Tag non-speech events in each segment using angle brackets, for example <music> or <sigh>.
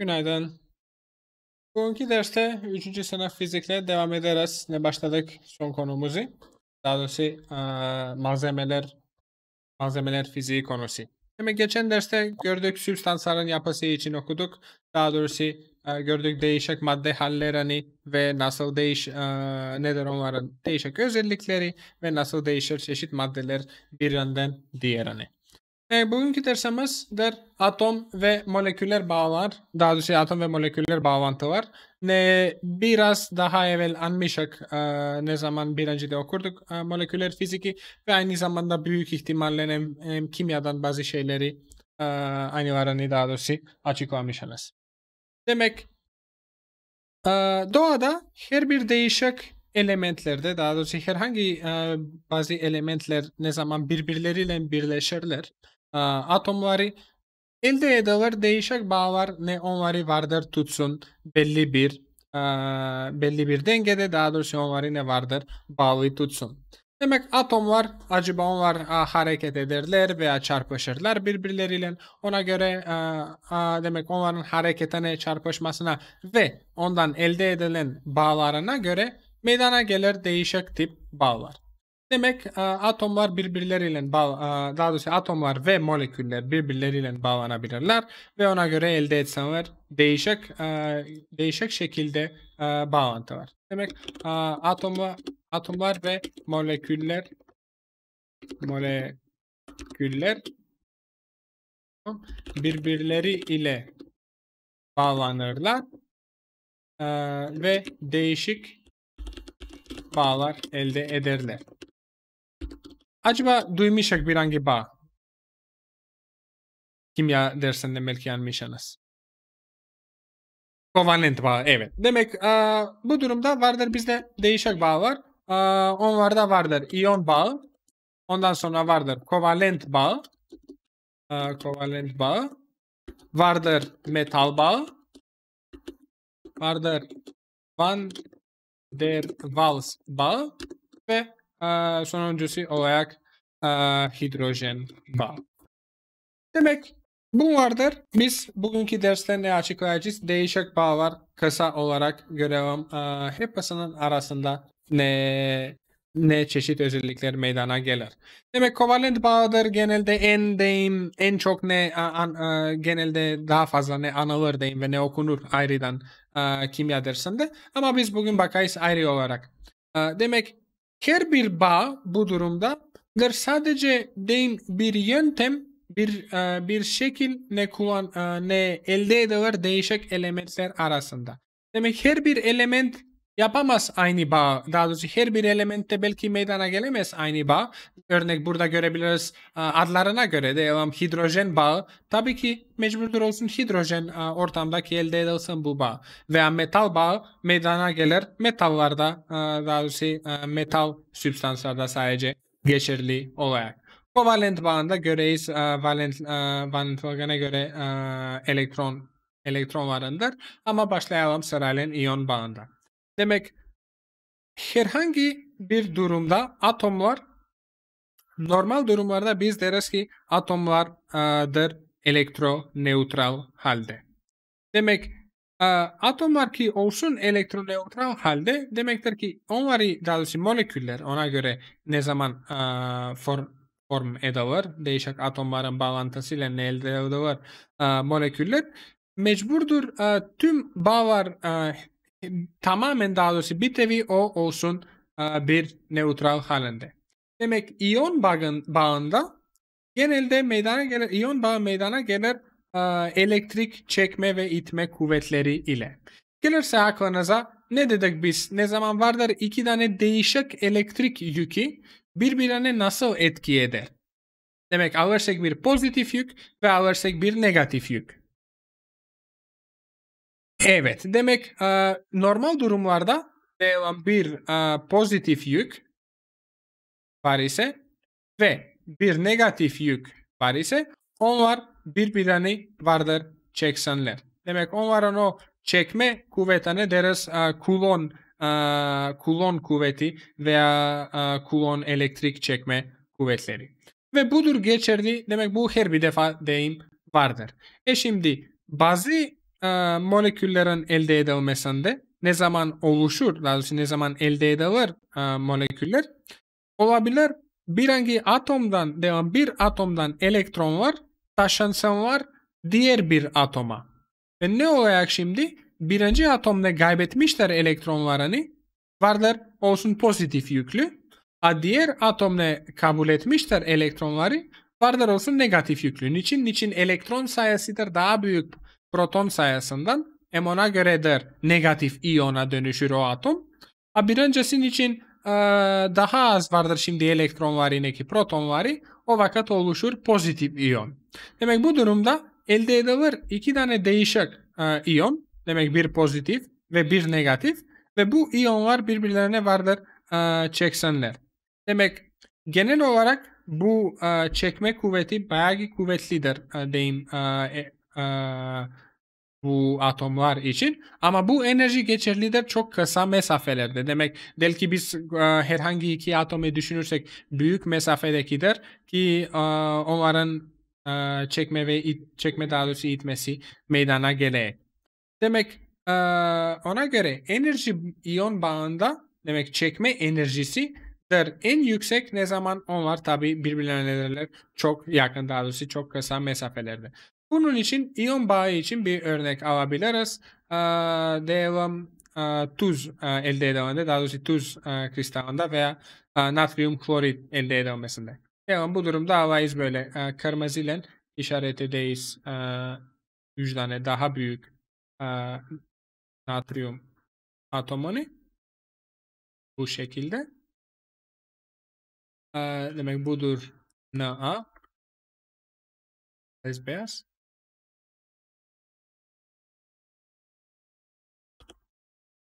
Günaydın. Bugünkü derste 3. sınıf fizikle devam ederiz. Ne başladık son konumuzu. Daha doğrusu malzemeler malzemeler fiziği konusu. Demek geçen derste gördük sübstansların yapısı için okuduk. Daha doğrusu gördük değişik madde hallerini ve nasıl değiş nedir onların değişik özellikleri ve nasıl değişir çeşit maddeler birinden diğerine. E, bugünkü der atom ve moleküler bağlar, daha doğrusu atom ve moleküler var. Ne biraz daha evvel anmışak e, ne zaman birinci de okurduk e, moleküler fiziki ve aynı zamanda büyük ihtimalle hem, hem kimyadan bazı şeyleri e, varanı daha doğrusu açıklamışsınız. Demek e, doğada her bir değişik elementlerde daha doğrusu herhangi e, bazı elementler ne zaman birbirleriyle birleşirler ee, atomları elde edilir değişik bağlar ne onları vardır tutsun belli bir e, belli bir dengede daha doğrusu onları ne vardır bağlı tutsun. Demek atomlar acaba onlar a, e, hareket ederler veya çarpışırlar birbirleriyle. Ona göre a, e, a, demek onların hareketine çarpışmasına ve ondan elde edilen bağlarına göre meydana gelir değişik tip bağlar. Demek e, atomlar birbirleriyle bağ, e, daha doğrusu atomlar ve moleküller birbirleriyle bağlanabilirler ve ona göre elde etsenler değişik e, değişik şekilde bağlantılar. Demek atomu atomlar ve moleküller moleküller birbirleri ile bağlanırlar ve değişik bağlar elde ederler acaba duymuşak bir hangi bağ? Kimya dersinde belki anmışsınız. Kovalent bağ evet. Demek a, bu durumda vardır bizde değişik bağ var. A, onlarda vardır iyon bağ Ondan sonra vardır kovalent bağ. A, kovalent bağ. Vardır metal bağ. Vardır van der Waals bağ ve e, son öncesi olarak hidrojen var. Demek bunlardır. Biz bugünkü derste ne açıklayacağız? Değişik bağlar kısa olarak görelim. E, hepsinin arasında ne ne çeşit özellikler meydana gelir. Demek kovalent bağdır. genelde en deyim en çok ne an, a, genelde daha fazla ne anılır deyim ve ne okunur ayrıdan a, kimya dersinde. Ama biz bugün bakayız ayrı olarak. A, demek her bir bağ bu durumda sadece deyim bir yöntem bir e, bir şekil ne kullan e, ne elde edilir değişik elementler arasında. Demek her bir element yapamaz aynı bağ. Daha doğrusu her bir elemente belki meydana gelemez aynı bağ. Örnek burada görebiliriz e, adlarına göre de hidrojen bağı. Tabii ki mecburdur olsun hidrojen e, ortamdaki elde edilsin bu bağ. Veya metal bağı meydana gelir metallarda e, daha doğrusu metal sübstanslarda sadece geçerli olarak. Kovalent bağında göreyiz valent, valent organa göre elektron elektron varındır. Ama başlayalım sırayla iyon bağında. Demek herhangi bir durumda atomlar normal durumlarda biz deriz ki atomlardır elektronevtral halde. Demek atomlar ki olsun elektronevtral halde demektir ki onları daha moleküller ona göre ne zaman form, form edilir değişik atomların bağlantısıyla ne elde edilir moleküller mecburdur tüm bağlar tamamen daha doğrusu bir tevi o olsun e, bir neutral halinde. Demek iyon bağında genelde meydana gelir, iyon bağı meydana gelir e, elektrik çekme ve itme kuvvetleri ile. Gelirse aklınıza ne dedik biz? Ne zaman vardır iki tane değişik elektrik yükü birbirine nasıl etki eder? Demek alırsak bir pozitif yük ve alırsak bir negatif yük. Evet. Demek normal durumlarda devam bir pozitif yük var ise ve bir negatif yük var ise onlar birbirlerini vardır çeksenler. Demek onların o çekme kuvvetine deriz e, kulon kulon kuvveti veya e, kulon elektrik çekme kuvvetleri. Ve budur geçerli demek bu her bir defa deyim vardır. E şimdi bazı e, moleküllerin elde edilmesinde ne zaman oluşur, daha doğrusu ne zaman elde edilir e, moleküller olabilir. Bir hangi atomdan, devam bir atomdan elektronlar taşınsınlar diğer bir atoma. Ve ne olacak şimdi? Birinci atomda kaybetmişler elektronlarını, varlar olsun pozitif yüklü. A diğer atomda kabul etmişler elektronları, vardır olsun negatif yüklü. Niçin? Niçin elektron sayısıdır daha büyük proton sayısından hem ona göredir negatif iyona dönüşür o atom. Ha bir öncesinin için e, daha az vardır şimdi elektron var ki proton var. O vakit oluşur pozitif iyon. Demek bu durumda elde edilir iki tane değişik e, iyon. Demek bir pozitif ve bir negatif. Ve bu iyonlar birbirlerine vardır e, çeksenler. Demek genel olarak bu e, çekme kuvveti bayağı kuvvetlidir e, deyim e, bu atomlar için ama bu enerji geçerlidir çok kısa mesafelerde. Demek belki biz e, herhangi iki atomu düşünürsek büyük mesafedekidir ki e, onların e, çekme ve it, çekme daha doğrusu itmesi meydana gelir. Demek e, ona göre enerji iyon bağında demek çekme enerjisi der en yüksek ne zaman onlar tabi birbirlerine çok yakın daha doğrusu çok kısa mesafelerde. Bunun için iyon bağı için bir örnek alabiliriz. Ee, diyelim e, tuz e, elde edilende, daha doğrusu tuz e, kristalında veya natrium klorit elde edilmesinde. Diyelim bu durumda alayız böyle e, kırmızı ile işaret edeyiz. E, tane daha büyük natrium atomunu bu şekilde. demek budur Na. Beyaz beyaz.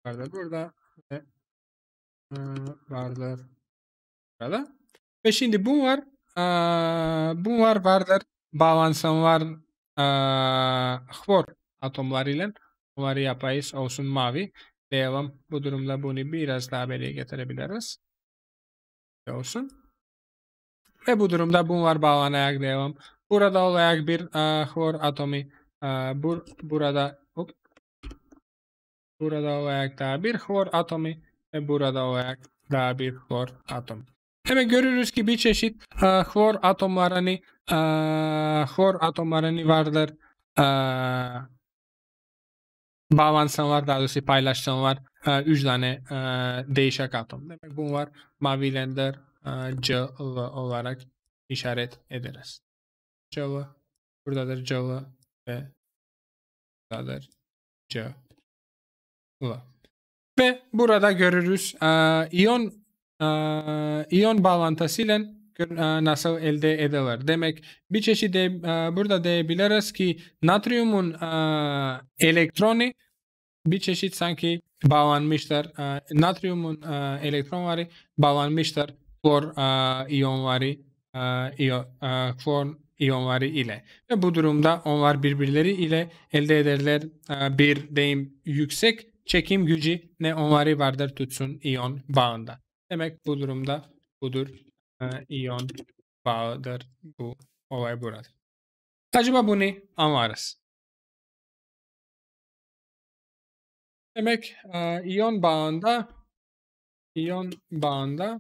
vardır burada ve e, vardır burada. Ve şimdi bu var e, bu var vardır balansan var xor e, xvor atomlarıyla bunları yapayız olsun mavi diyelim. Bu durumda bunu biraz daha böyle getirebiliriz. Olsun. Ve bu durumda bunlar bağlanarak diyelim. Burada olarak bir e, xvor atomi e, bur, burada burada olarak daha bir klor atomu ve burada olarak daha bir klor atomu. Hemen görürüz ki bir çeşit a, e, klor atomlarını a, e, klor atomlarını vardır. A, e, bağlansanlar daha doğrusu paylaşsanlar 3 tane a, değişik atom. Demek bunlar mavilendir C olarak işaret ederiz. Cılı, buradadır cılı ve buradadır cılı. Ve burada görürüz e, iyon e, iyon bağlantısıyla e, nasıl elde edilir. Demek bir çeşit de, e, burada diyebiliriz ki natriumun e, elektroni bir çeşit sanki bağlanmıştır bağlanmışlar. Natriumun elektronları bağlanmıştır klor iyonları klor iyonları ile. Ve bu durumda onlar birbirleri ile elde ederler bir deyim yüksek çekim gücü ne onları vardır tutsun iyon bağında. Demek bu durumda budur e, iyon bağıdır bu olay burada. Acaba bu ne anlarız? Demek e, iyon bağında iyon bağında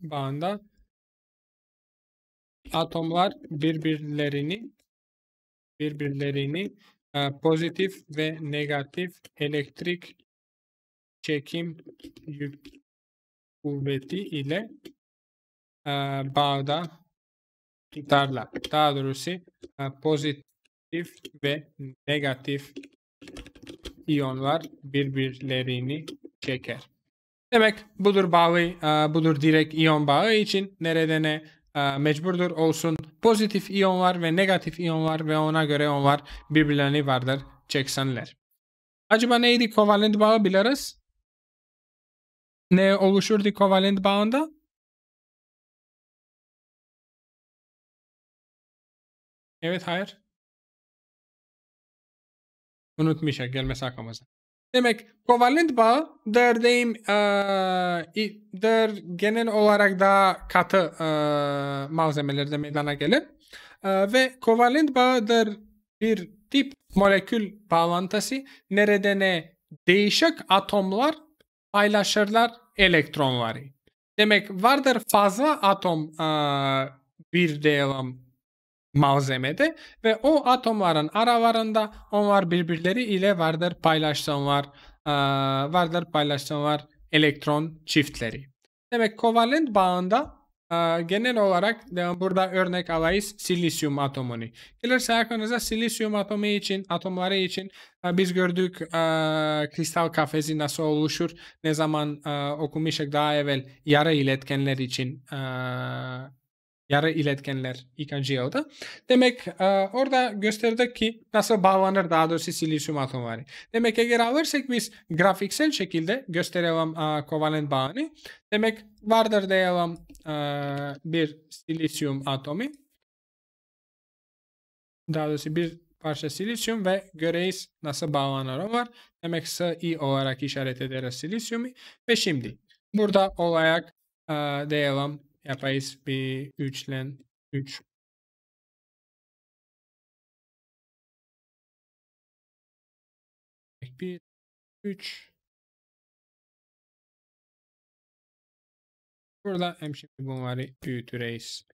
bağında atomlar birbirlerini birbirlerini ee, pozitif ve negatif elektrik çekim yük kuvveti ile e, bağda tutarlar. Daha doğrusu e, pozitif ve negatif iyonlar birbirlerini çeker. Demek budur bağı, e, budur direkt iyon bağı için neredene ee, mecburdur olsun. Pozitif iyonlar ve negatif iyonlar ve ona göre onlar birbirlerini vardır çeksenler. Acaba neydi kovalent bağı biliriz? Ne oluşurdu kovalent bağında? Evet, hayır. Unutmuşa gelmesi aklımıza. Demek kovalent bağ derdeyim e, der genel olarak daha katı e, malzemelerde meydana gelir. E, ve kovalent bağdır bir tip molekül bağlantısı neredene değişik atomlar paylaşırlar elektronları. Demek vardır fazla atom e, bir diyelim malzemede ve o atomların aralarında onlar birbirleri ile vardır paylaştan var vardır paylaştan var elektron çiftleri. Demek kovalent bağında genel olarak burada örnek alayız silisyum atomunu. Gelirse aklınıza silisyum atomu için, atomları için biz gördük kristal kafesi nasıl oluşur, ne zaman okumuştuk daha evvel yarı iletkenler için yarı iletkenler ikinci yılda. Demek e, orada gösterdik ki nasıl bağlanır daha doğrusu silisyum atomları. Demek eğer alırsak biz grafiksel şekilde gösterelim e, kovalent bağını. Demek vardır diyelim e, bir silisyum atomu. Daha doğrusu bir parça silisyum ve göreyiz nasıl bağlanır var. Demek SI olarak işaret ederiz silisyumu. Ve şimdi burada olarak e, diyelim Yapayız bir üçlen üç. Bir üç. Burada hemşire bunları büyütüreyiz.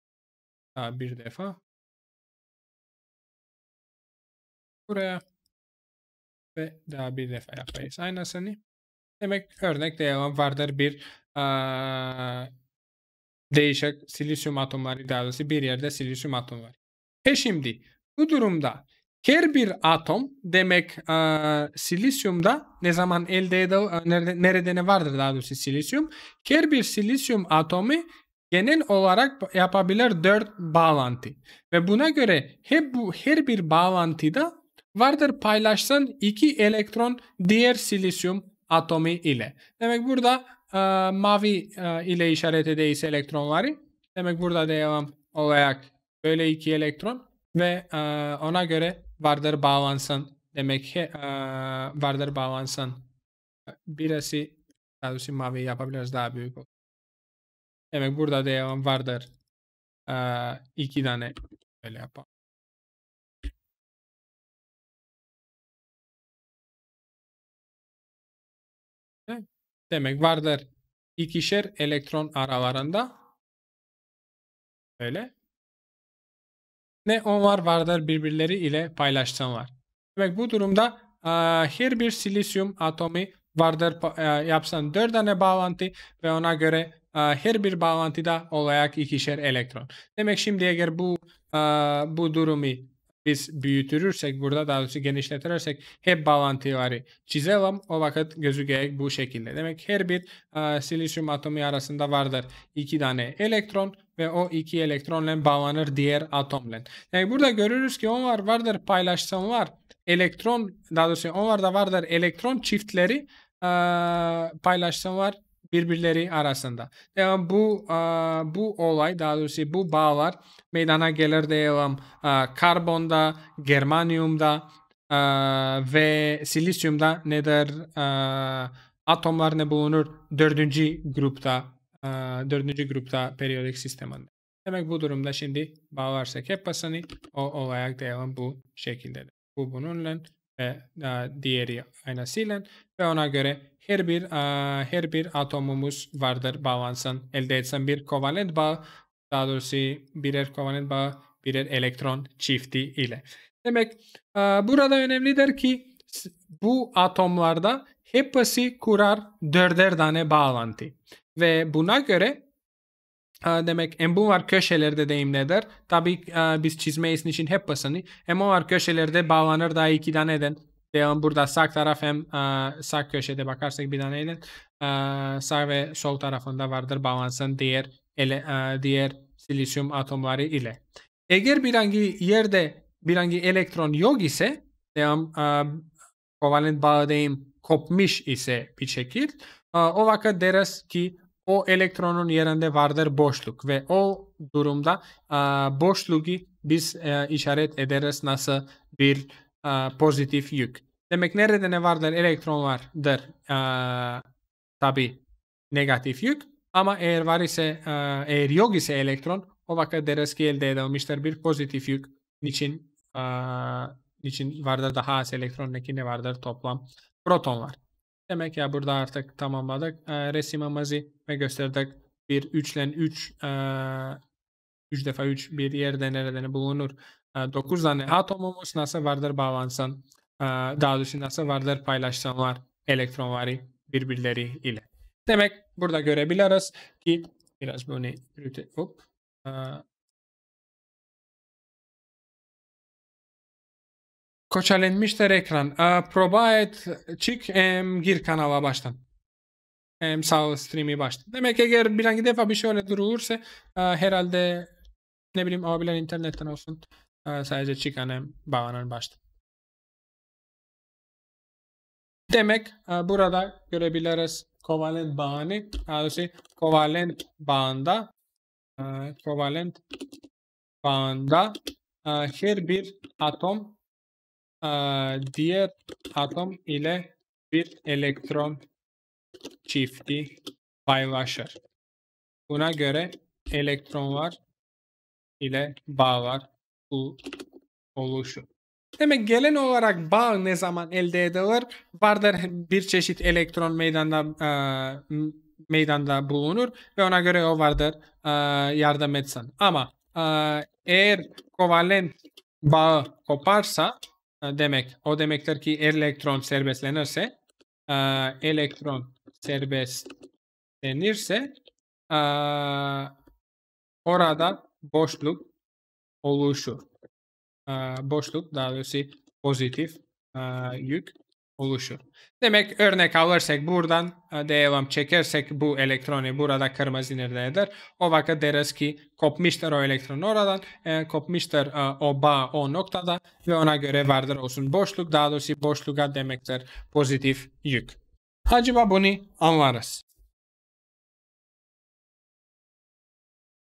Daha bir defa. Buraya ve daha bir defa yapayız aynasını. Demek örnek devam vardır bir değişik silisyum atomları daha doğrusu bir yerde silisyum atom var. E şimdi bu durumda her bir atom demek e, silisyumda ne zaman elde edil, nerede, nerede ne vardır daha doğrusu silisyum. Her bir silisyum atomu genel olarak yapabilir 4 bağlantı. Ve buna göre hep bu her bir bağlantıda vardır paylaşsın 2 elektron diğer silisyum atomu ile. Demek burada e, mavi e, ile işaret edeyse elektronları. Demek burada devam olarak böyle iki elektron ve e, ona göre vardır bağlansın demek ki e, vardır bağlansın. Birisi daha doğrusu mavi yapabiliriz daha büyük olur. Demek burada devam vardır. E, iki tane böyle yapalım. demek vardır ikişer elektron aralarında. öyle Ne on var vardır birbirleri ile var Demek bu durumda her bir silisyum atomu vardır e, yapsan 4 tane bağlantı ve ona göre her bir bağlantıda olayak ikişer elektron. Demek şimdi eğer bu bu durumu biz büyütürürsek burada daha doğrusu genişletirsek hep bağlantıları çizelim. O vakit gözükecek bu şekilde. Demek her bir e, silisyum atomu arasında vardır iki tane elektron ve o iki elektronla bağlanır diğer atomla. Yani burada görürüz ki onlar vardır paylaşsınlar. Elektron daha doğrusu onlar da vardır elektron çiftleri e, paylaşsınlar birbirleri arasında. Yani bu bu olay daha doğrusu bu bağlar meydana gelir diyelim karbonda, germaniumda ve silisyumda nedir atomlar ne bulunur dördüncü grupta dördüncü grupta periyodik sistemde Demek bu durumda şimdi bağlarsak hep basını o olarak diyelim bu şekilde. Bu bununla ve diğeri aynasıyla ve ona göre her bir uh, her bir atomumuz vardır bağlansın. Elde etsen bir kovalent bağ, daha doğrusu birer kovalent bağ, birer elektron çifti ile. Demek uh, burada önemlidir ki bu atomlarda hepsi kurar dörder tane bağlantı. Ve buna göre demek en MBUR köşelerde deyim nedir? Tabii biz çizmeyiz için hepsini. MBUR köşelerde bağlanır da iki tane neden Devam burada sağ taraf hem e, sağ köşede bakarsak bir binanın e, sağ ve sol tarafında vardır balansın diğer ele, e, diğer silisyum atomları ile. Eğer bir hangi yerde bir hangi elektron yok ise devam kovalent bağı deyim kopmuş ise bir şekil o vakit deriz ki o elektronun yerinde vardır boşluk ve o durumda boşluğu biz işaret ederiz nasıl bir a, pozitif yük. Demek nerede ne vardır? Elektron vardır. A, tabi negatif yük. Ama eğer var ise, a, eğer yok ise elektron o vakit deriz ki elde edilmiştir bir pozitif yük. Niçin, a, niçin vardır daha az elektrondaki ne vardır toplam proton var. Demek ya burada artık tamamladık a, resimimizi ve gösterdik bir üçlen üç a, 3 defa 3 bir yerde nereden bulunur. 9 tane atom olması nasıl vardır bağlansan daha doğrusu nasıl vardır paylaşsınlar elektronları birbirleri ile. Demek burada görebiliriz ki biraz bunu hop. Koçalenmiştir ekran. Proba et çık em, gir kanala baştan. Em, sağ stream'i baştan. Demek eğer bir hangi defa bir şey şöyle durulursa herhalde ne bileyim abiler internetten olsun. Ee, sadece çıkan bağının başta. Demek e, burada görebiliriz kovalent bağını, yani kovalent bağında e, kovalent bağında e, her bir atom diğer atom ile bir elektron çifti paylaşır. Buna göre elektron var ile bağ var bu oluşu. Demek gelen olarak bağ ne zaman elde edilir? Vardır <laughs> bir çeşit elektron meydanda e, meydanda bulunur ve ona göre o vardır e, yardım etsin. Ama e, eğer kovalent bağı koparsa e, demek o demektir ki elektron serbestlenirse e, elektron serbestlenirse e, orada boşluk oluşur. E, boşluk daha doğrusu pozitif e, yük oluşur. Demek örnek alırsak buradan devam çekersek bu elektronu burada kırmızı nerede eder? O vakit deriz ki kopmuştur o elektron oradan, e, kopmuştur e, o bağ o noktada ve ona göre vardır olsun boşluk. Daha doğrusu boşluğa demektir pozitif yük. Acaba bunu anlarız.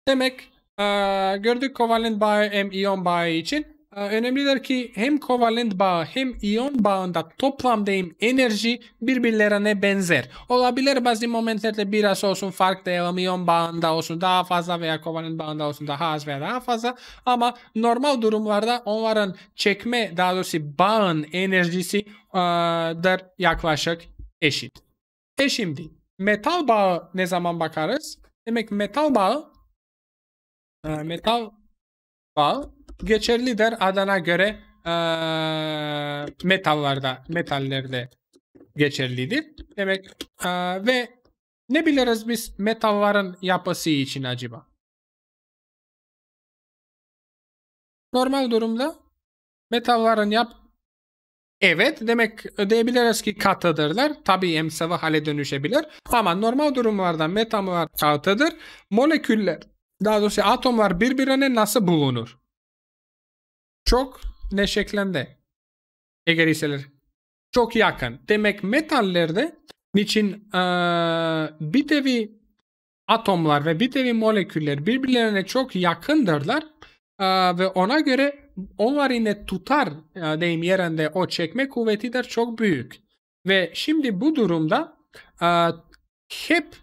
Demek ee, gördük kovalent bağı hem iyon bağı için. Ee, önemlidir ki hem kovalent bağı hem iyon bağında toplam deyim enerji birbirlerine benzer. Olabilir bazı momentlerde biraz olsun fark diyelim iyon bağında olsun daha fazla veya kovalent bağında olsun daha az veya daha fazla. Ama normal durumlarda onların çekme daha doğrusu bağın enerjisi dır yaklaşık eşit. E şimdi metal bağı ne zaman bakarız? Demek metal bağı e, metal bal geçerli der Adana göre e, metallarda metallerde geçerlidir. Demek e, ve ne biliriz biz metalların yapısı için acaba? Normal durumda metalların yap Evet demek diyebiliriz ki katıdırlar. Tabii emsavı hale dönüşebilir. Ama normal durumlarda metallar katıdır. Moleküller daha doğrusu atomlar birbirine nasıl bulunur? Çok ne şeklinde? Eğer iseler çok yakın. Demek metallerde niçin e, bir devi atomlar ve bir devi moleküller birbirlerine çok yakındırlar e, ve ona göre onların ne tutar e, deyim yerinde o çekme kuvveti de çok büyük. Ve şimdi bu durumda e, hep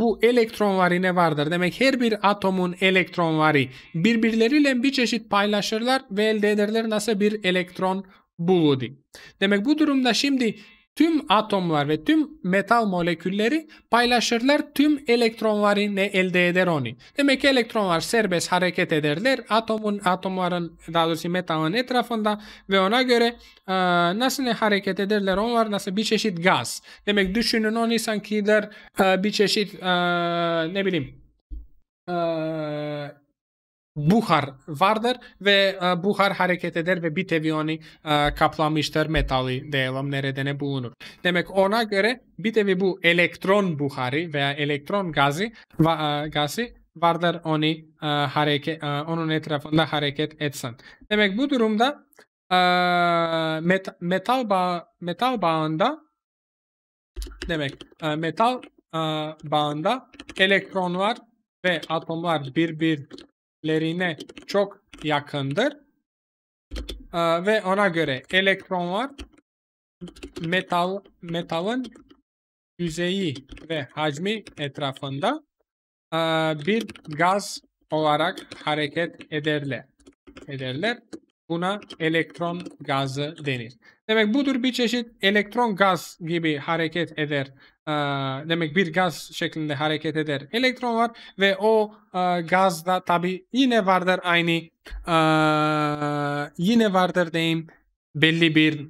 bu elektronvari ne vardır? Demek her bir atomun elektronvari birbirleriyle bir çeşit paylaşırlar ve elde ederler nasıl bir elektron buludi. Demek bu durumda şimdi tüm atomlar ve tüm metal molekülleri paylaşırlar. Tüm elektronları ne elde eder onu. Demek ki elektronlar serbest hareket ederler. Atomun, atomların daha doğrusu metalın etrafında ve ona göre e, nasıl hareket ederler onlar nasıl bir çeşit gaz. Demek düşünün onu sanki der e, bir çeşit e, ne bileyim e, buhar vardır ve e, buhar hareket eder ve bir teviyoni e, kaplamıştır metali diyelim ne bulunur. Demek ona göre bitevi bu elektron buharı veya elektron gazı va, e, vardır onu e, hareket onun etrafında hareket etsin. Demek bu durumda metal ba, metal bağında demek metal e, bağında elektronlar ve atomlar birbir lerine çok yakındır. Ee, ve ona göre elektronlar metal metalın yüzeyi ve hacmi etrafında ee, bir gaz olarak hareket ederler. Ederler Buna elektron gazı denir. Demek budur bir çeşit elektron gaz gibi hareket eder. Demek bir gaz şeklinde hareket eder. Elektron var ve o gaz da tabi yine vardır aynı yine vardır diyeyim belli bir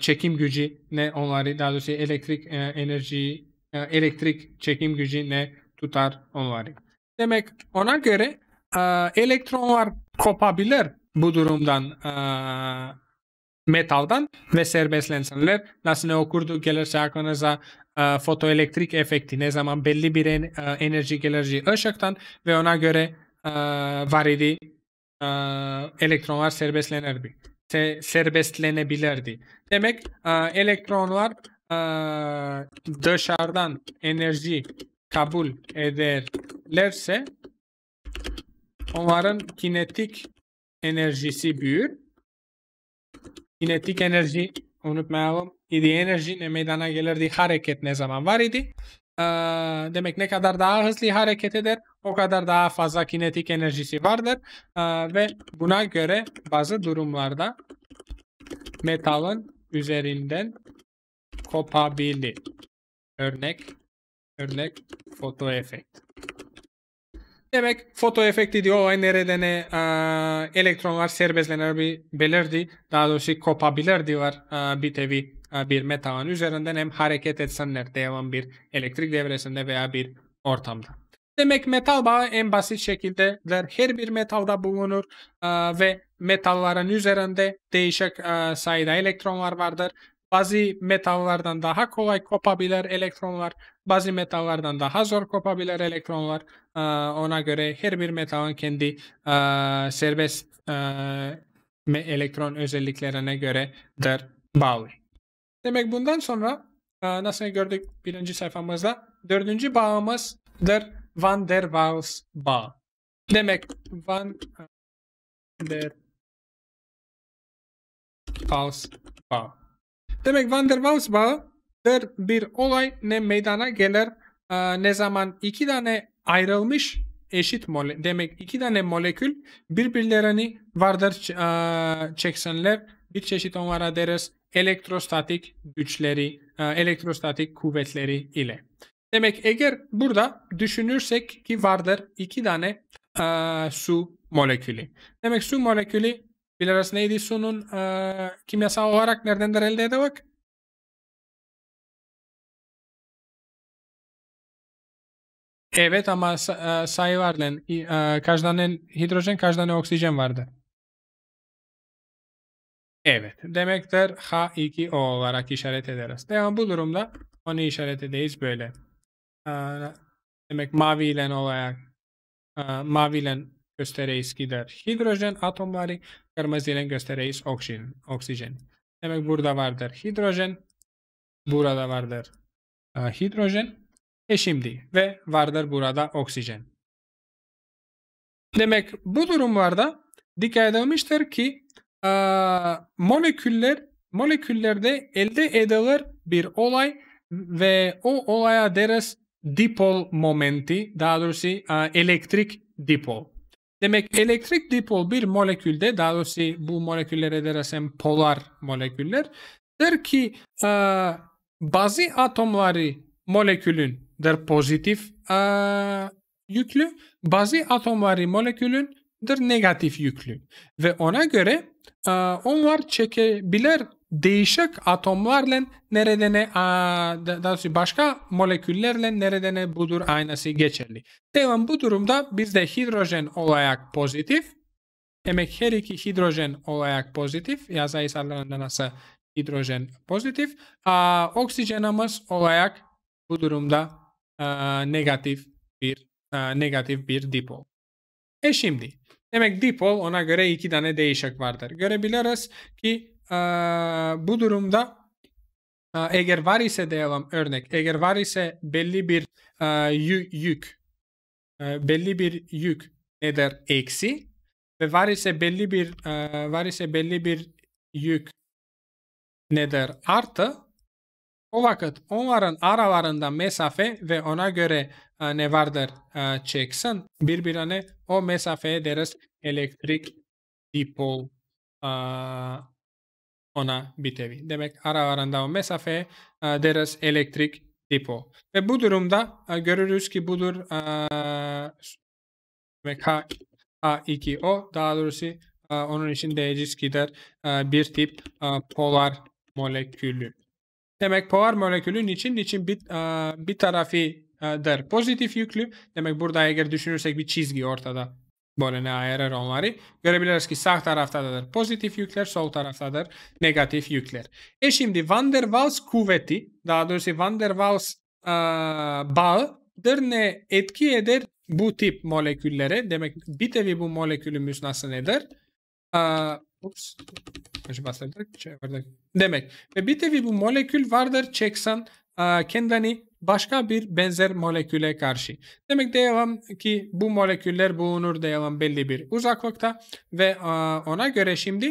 çekim gücü ne onları daha doğrusu elektrik enerji elektrik çekim gücü ne tutar onları. Demek ona göre elektron var kopabilir bu durumdan e, metaldan ve serbestlensinler. Nasıl ne okurdu gelirse aklınıza e, fotoelektrik efekti ne zaman belli bir en, e, enerji gelir ışıktan ve ona göre e, var e, elektronlar serbestlenirdi. Se, serbestlenebilirdi. Demek e, elektronlar e, dışarıdan enerji kabul ederlerse Onların kinetik enerjisi büyür. Kinetik enerji unutmayalım. İdi enerji ne meydana gelirdi? Hareket ne zaman var idi? Ee, demek ne kadar daha hızlı hareket eder o kadar daha fazla kinetik enerjisi vardır. Ee, ve buna göre bazı durumlarda metalın üzerinden kopabilir. Örnek örnek foto efekt. Demek foto efekti diyor olay nereden e, elektronlar serbestlenebilirdi. Daha doğrusu kopabilirdi var e, bir tevi e, bir metalın üzerinden hem hareket etsenler devam bir elektrik devresinde veya bir ortamda. Demek metal bağı en basit şekilde her bir metalda bulunur e, ve metalların üzerinde değişik e, sayıda elektronlar vardır bazı metallardan daha kolay kopabilir elektronlar, bazı metallardan daha zor kopabilir elektronlar. Ee, ona göre her bir metalın kendi e, serbest e, elektron özelliklerine göre der bağlı. Demek bundan sonra e, nasıl gördük birinci sayfamızda dördüncü bağımız der Van der Waals bağ. Demek Van der Waals bağ. Demek Van der Waals bağıdır bir olay ne meydana gelir ee, ne zaman iki tane ayrılmış eşit mole demek iki tane molekül birbirlerini vardır e, ee, çeksenler bir çeşit onlara deriz elektrostatik güçleri, ee, elektrostatik kuvvetleri ile. Demek eğer burada düşünürsek ki vardır iki tane su molekülü. Demek su molekülü Bilirsin neydi sunun e, kimyasal olarak neredendir elde edilmek? Evet ama sayı lan. Kaç tane hidrojen, kaç tane oksijen vardı? Evet. Demektir H2O olarak işaret ederiz. Devam bu durumda onu işaret edeyiz böyle. Demek mavi ile olarak mavi ile göstereyiz gider. Hidrojen atomları Kırmızı ile göstereceğiz oksijen. oksijen. Demek burada vardır hidrojen. Burada vardır e, hidrojen. E şimdi ve vardır burada oksijen. Demek bu durumlarda dikkat edilmiştir ki e, moleküller moleküllerde elde edilir bir olay ve o olaya deriz dipol momenti daha doğrusu e, elektrik dipol. Demek elektrik dipol bir molekülde daha doğrusu bu moleküllere dersem polar moleküller der ki e, bazı atomları molekülün der pozitif e, yüklü bazı atomları molekülün der negatif yüklü ve ona göre e, onlar çekebilir değişik atomlarla neredene daha doğrusu başka moleküllerle neredene budur aynası geçerli. Devam bu durumda bizde hidrojen olarak pozitif. Demek her iki hidrojen olarak pozitif. Yazayısallarında nasıl hidrojen pozitif. A, oksijenimiz olarak bu durumda a, negatif bir a, negatif bir dipol. E şimdi demek dipol ona göre iki tane değişik vardır. Görebiliriz ki e, bu durumda e, eğer var ise diyelim örnek eğer var ise belli bir e, yük e, belli bir yük ne eksi ve var ise belli bir e, var ise belli bir yük ne der artı o vakit onların aralarında mesafe ve ona göre e, ne vardır e, çeksin birbirine o mesafeye deriz elektrik dipol e, ona bitevi. Demek aralarında o mesafe e, deriz elektrik dipo. Ve bu durumda e, görürüz ki budur e, demek A 2 o daha doğrusu onun için diyeceğiz ki der bir tip polar molekülü. Demek polar molekülün için için bir, bir tarafıdır pozitif yüklü. Demek burada eğer düşünürsek bir çizgi ortada Böyle ayırır er onları. Görebiliriz ki sağ taraftadır pozitif yükler, sol taraftadır negatif yükler. E şimdi Van der Waals kuvveti, daha doğrusu Van der Waals e, bağıdır ne etki eder bu tip moleküllere? Demek bir tevi bu molekülün müsnası nedir? E, ups, başladık, şey Demek ve bir tevi bu molekül vardır çeksen ee, kendini başka bir benzer moleküle karşı. Demek diyelim ki bu moleküller bulunur diyelim belli bir uzaklıkta ve e, ona göre şimdi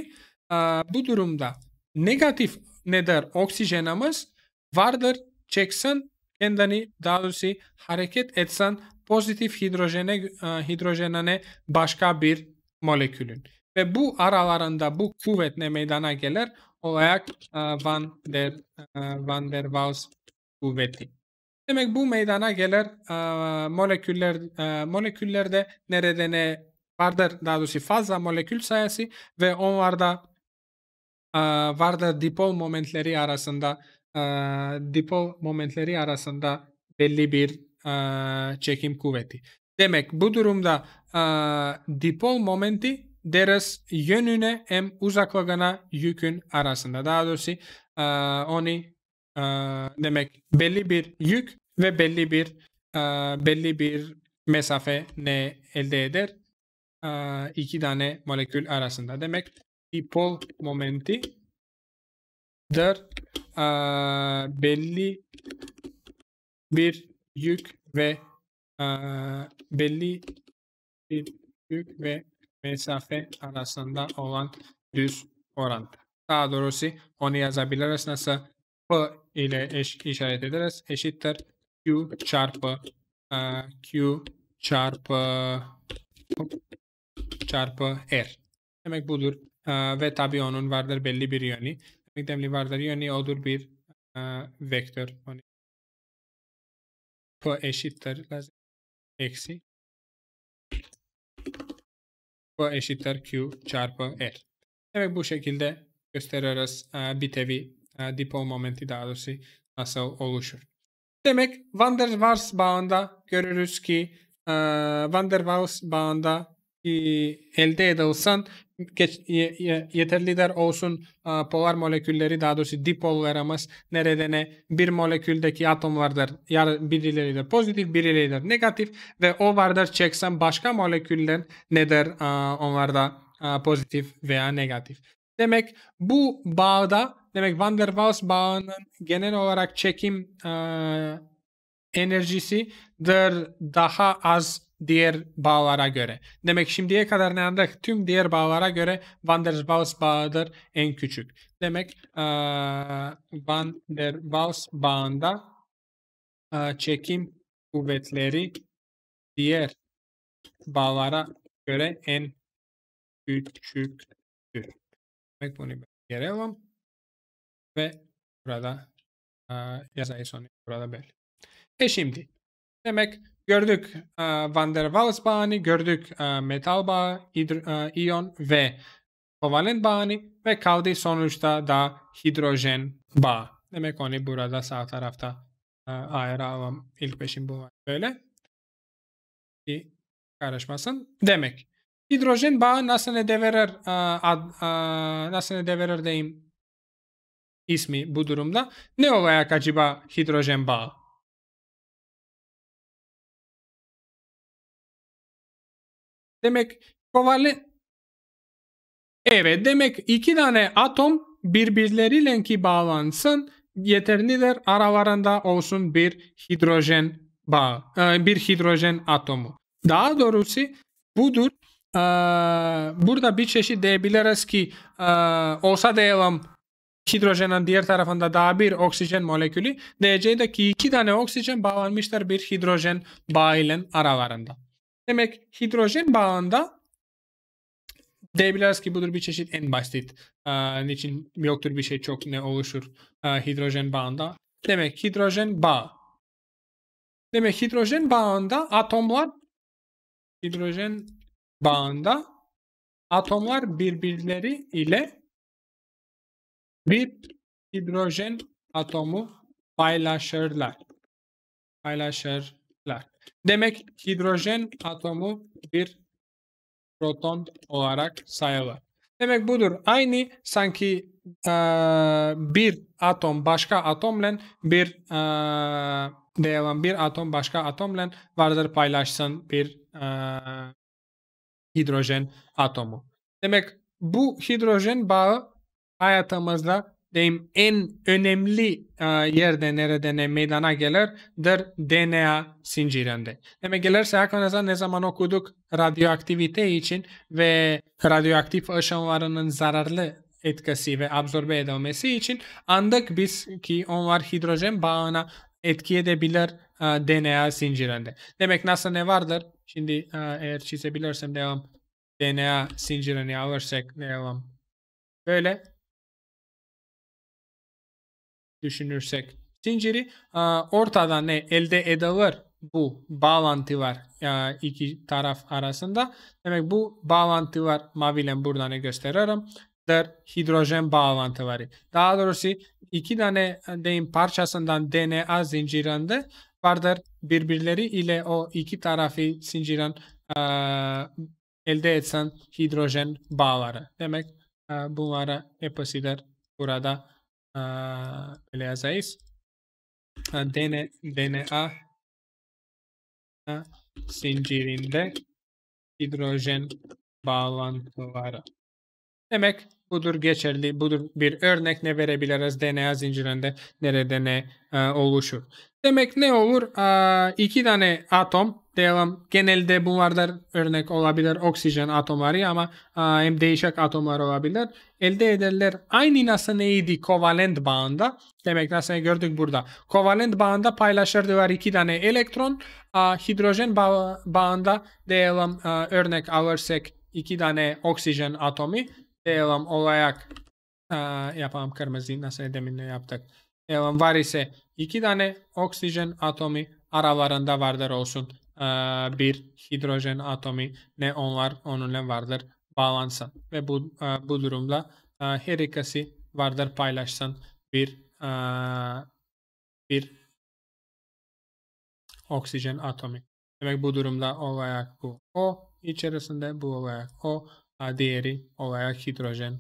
e, bu durumda negatif ne der oksijenimiz vardır çeksin kendini daha doğrusu hareket etsen pozitif hidrojene, e, hidrojenine başka bir molekülün. Ve bu aralarında bu kuvvet ne meydana gelir olarak Van der, Van der Waals kuvvetli. Demek bu meydana gelir e, moleküller e, moleküllerde nerede ne vardır daha doğrusu fazla molekül sayısı ve onlarda e, vardır dipol momentleri arasında e, dipol momentleri arasında belli bir e, çekim kuvveti. Demek bu durumda e, dipol momenti deriz yönüne hem uzaklığına yükün arasında. Daha doğrusu e, onu ee, demek belli bir yük ve belli bir e, belli bir mesafe ne elde eder ee, iki tane molekül arasında demek dipol momenti der belli bir yük ve e, belli bir yük ve mesafe arasında olan düz orantı. Daha doğrusu onu yazabiliriz nasıl P ile eş, işaret ederiz. Eşittir Q çarpı e, Q çarpı çarpı R. Demek budur. E, ve tabi onun vardır belli bir yönü. Demek demli vardır yönü odur bir e, vektör. P eşittir eksi P eşittir Q çarpı R. Demek bu şekilde gösteriyoruz bir tevi e, dipol momenti daha nasıl oluşur. Demek Van der Waals bağında görürüz ki e, Van der Waals bağında e, elde edilsen geç, yeterli der olsun e, polar molekülleri daha doğrusu dipollarımız nerede ne bir moleküldeki atom atomlardır. Yani birileri de pozitif birileri de negatif ve o vardır çeksen başka moleküller nedir e, onlarda pozitif veya negatif. Demek bu bağda Demek Van der Waals bağının genel olarak çekim e, enerjisidir daha az diğer bağlara göre. Demek şimdiye kadar ne anladık? Tüm diğer bağlara göre Van der Waals bağıdır en küçük. Demek e, Van der Waals bağında e, çekim kuvvetleri diğer bağlara göre en küçüktür. Demek bunu bir yere alalım ve burada e, yazayı sonu burada böyle. E şimdi demek gördük e, Van der Waals bağını, gördük e, metal bağı, hidro, e, iyon ve kovalent bağını ve kaldı sonuçta da hidrojen bağı. Demek onu burada sağ tarafta e, ayıralım. İlk peşin bu var. Böyle. Ki karışmasın. Demek hidrojen bağı nasıl ne deverir, e, ad, e, nasıl ne deverir diyeyim ismi bu durumda. Ne olacak acaba hidrojen bağı? Demek kovalent Evet demek iki tane atom birbirleriyle ki bağlansın yeterlidir aralarında olsun bir hidrojen bağı, e, bir hidrojen atomu. Daha doğrusu budur. E, burada bir çeşit diyebiliriz ki e, olsa diyelim hidrojenin diğer tarafında daha bir oksijen molekülü. ki iki tane oksijen bağlanmışlar bir hidrojen bağıyla aralarında. Demek hidrojen bağında diyebiliriz ki budur bir çeşit en basit. Ee, niçin yoktur bir şey çok ne oluşur ee, hidrojen bağında. Demek hidrojen bağ Demek hidrojen bağında atomlar hidrojen bağında atomlar birbirleri ile bir hidrojen atomu paylaşırlar. Paylaşırlar. Demek hidrojen atomu bir proton olarak sayılır. Demek budur. Aynı sanki e, bir atom başka atomla bir e, diyelim bir atom başka atomla vardır paylaşsın bir e, hidrojen atomu. Demek bu hidrojen bağı hayatımızda deyim en önemli e, yerde nerede meydana gelirdir DNA zincirinde. Demek gelirse aklınıza ne zaman okuduk radyoaktivite için ve radyoaktif ışınlarının zararlı etkisi ve absorbe edilmesi için andık biz ki onlar hidrojen bağına etki edebilir e, DNA zincirinde. Demek nasıl ne vardır? Şimdi e, eğer çizebilirsem devam DNA zincirini alırsak devam. Böyle düşünürsek zinciri ortada ne elde edilir bu bağlantı var iki taraf arasında. Demek bu bağlantı var maviyle buradan gösteririm. Der hidrojen bağlantıları. Daha doğrusu iki tane deyim parçasından DNA zincirinde vardır birbirleri ile o iki tarafı zincirin elde etsen hidrojen bağları. Demek bunlara hepsidir burada ah, le das ahí. Ah, DNA, DNA ah, zincirinde hidrojen bağlantıları. Demek budur geçerli, budur bir örnek ne verebiliriz DNA zincirinde nerede ne e, oluşur. Demek ne olur? E, iki tane atom diyelim genelde bunlardan örnek olabilir oksijen atomları ama e, hem değişik atomlar olabilir. Elde ederler aynı nasıl neydi kovalent bağında. Demek nasıl gördük burada. Kovalent bağında paylaşırdılar iki tane elektron. E, hidrojen bağ, bağında diyelim e, örnek alırsak iki tane oksijen atomu elam olarak e, yapalım kırmızıyı nasıl demin yaptık. Elam var ise iki tane oksijen atomu aralarında vardır olsun. E, bir hidrojen atomu ne onlar onunla vardır bağlansın. Ve bu, e, bu durumda e, her ikisi vardır paylaşsın bir e, bir oksijen atomu. Demek bu durumda olarak bu O içerisinde bu olarak O diğeri olarak hidrojen.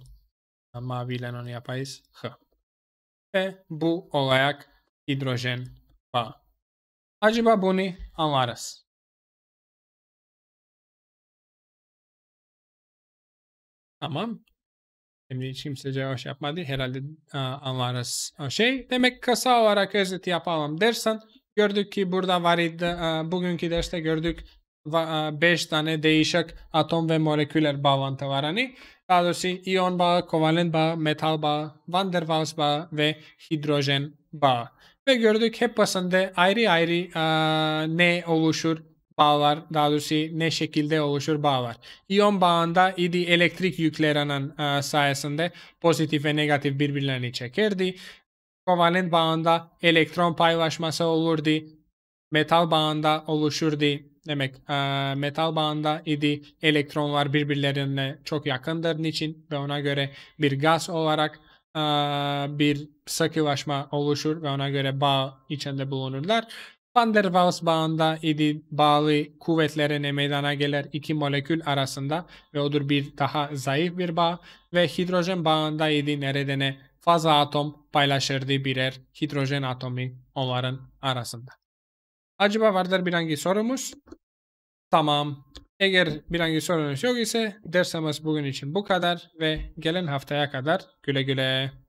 Maviyle onu yapayız. H. Ve bu olarak hidrojen bağı. Acaba bunu anlarız. Tamam. Şimdi hiç kimse cevap yapmadı. Herhalde a, anlarız. Şey demek kısa olarak özet yapalım dersen gördük ki burada var idi. Bugünkü derste gördük 5 e, tane değişik atom ve moleküler bağlantı var. Hani daha doğrusu iyon bağı, kovalent bağı, metal bağı, van der Waals bağı ve hidrojen bağı. Ve gördük hep basında ayrı ayrı a, e, ne oluşur bağlar, daha doğrusu ne şekilde oluşur bağlar. İyon bağında idi elektrik yüklerinin a, e, sayesinde pozitif ve negatif birbirlerini çekerdi. Kovalent bağında elektron paylaşması olurdu. Metal bağında oluşurdu demek e, metal bağında idi elektronlar birbirlerine çok yakındır niçin ve ona göre bir gaz olarak e, bir sıkılaşma oluşur ve ona göre bağ içinde bulunurlar. Van der Waals bağında idi bağlı kuvvetlerine meydana gelir iki molekül arasında ve odur bir daha zayıf bir bağ ve hidrojen bağında idi neredene fazla atom paylaşırdı birer hidrojen atomi onların arasında. Acaba vardır bir hangi sorumuz? Tamam. Eğer bir hangi sorunuz yok ise dersimiz bugün için bu kadar ve gelen haftaya kadar güle güle.